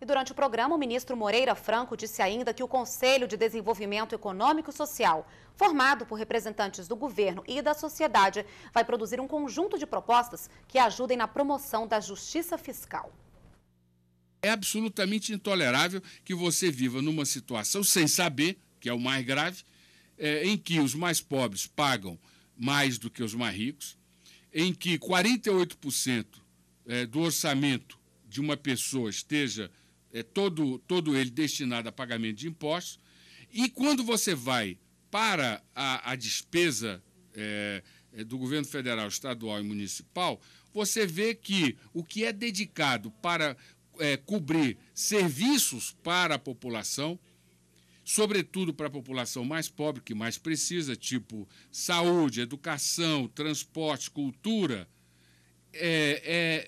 E durante o programa, o ministro Moreira Franco disse ainda que o Conselho de Desenvolvimento Econômico e Social, formado por representantes do governo e da sociedade, vai produzir um conjunto de propostas que ajudem na promoção da justiça fiscal. É absolutamente intolerável que você viva numa situação sem saber, que é o mais grave, é, em que os mais pobres pagam mais do que os mais ricos, em que 48% é, do orçamento de uma pessoa esteja é, todo, todo ele destinado a pagamento de impostos. E quando você vai para a, a despesa é, é, do governo federal, estadual e municipal, você vê que o que é dedicado para é, cobrir serviços para a população, sobretudo para a população mais pobre, que mais precisa, tipo saúde, educação, transporte, cultura, é,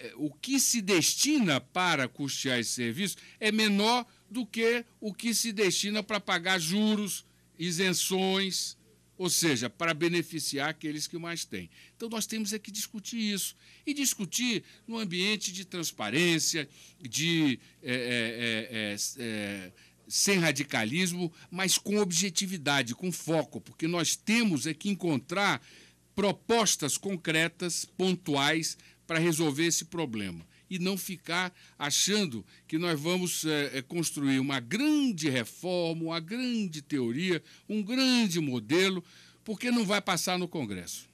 é, o que se destina para custear esse serviço é menor do que o que se destina para pagar juros, isenções, ou seja, para beneficiar aqueles que mais têm. Então nós temos é que discutir isso e discutir no ambiente de transparência, de é, é, é, é, é sem radicalismo, mas com objetividade, com foco, porque nós temos é que encontrar propostas concretas, pontuais, para resolver esse problema e não ficar achando que nós vamos é, construir uma grande reforma, uma grande teoria, um grande modelo, porque não vai passar no Congresso.